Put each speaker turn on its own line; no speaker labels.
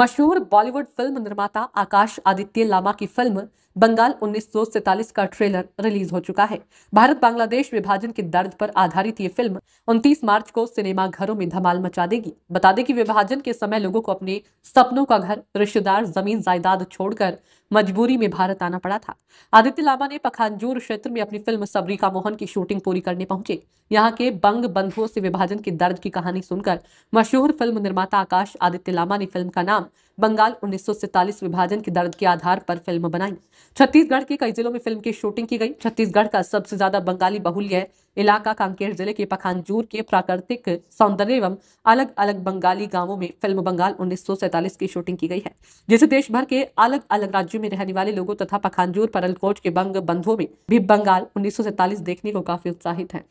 मशहूर बॉलीवुड फिल्म निर्माता आकाश आदित्य लामा की फिल्म बंगाल उन्नीस का ट्रेलर रिलीज हो चुका है भारत बांग्लादेश विभाजन के दर्द पर आधारित ये फिल्म 29 मार्च को सिनेमा घरों में धमाल मचा देगी बता दें कि विभाजन के समय लोगों को अपने सपनों का घर रिश्तेदार जमीन जायदाद छोड़कर मजबूरी में भारत आना पड़ा था आदित्य लामा ने पखानजूर क्षेत्र में अपनी फिल्म सबरीका मोहन की शूटिंग पूरी करने पहुंचे यहाँ के बंग बंधुओं से विभाजन के दर्द की कहानी सुनकर मशहूर फिल्म निर्माता आकाश आदित्य लामा ने फिल्म का नाम बंगाल उन्नीस विभाजन के दर्द के आधार पर फिल्म बनाई छत्तीसगढ़ के कई जिलों में फिल्म की शूटिंग की गई छत्तीसगढ़ का सबसे ज्यादा बंगाली बहुल्य इलाका कांकेर जिले के पखानजूर के प्राकृतिक सौंदर्य एवं अलग अलग बंगाली गांवों में फिल्म बंगाल उन्नीस की शूटिंग की गई है जिसे देश भर के अलग अलग राज्यों में रहने वाले लोगों तथा पखानजूर परलकोट के बंग बंधुओं में भी बंगाल उन्नीस देखने को काफी उत्साहित है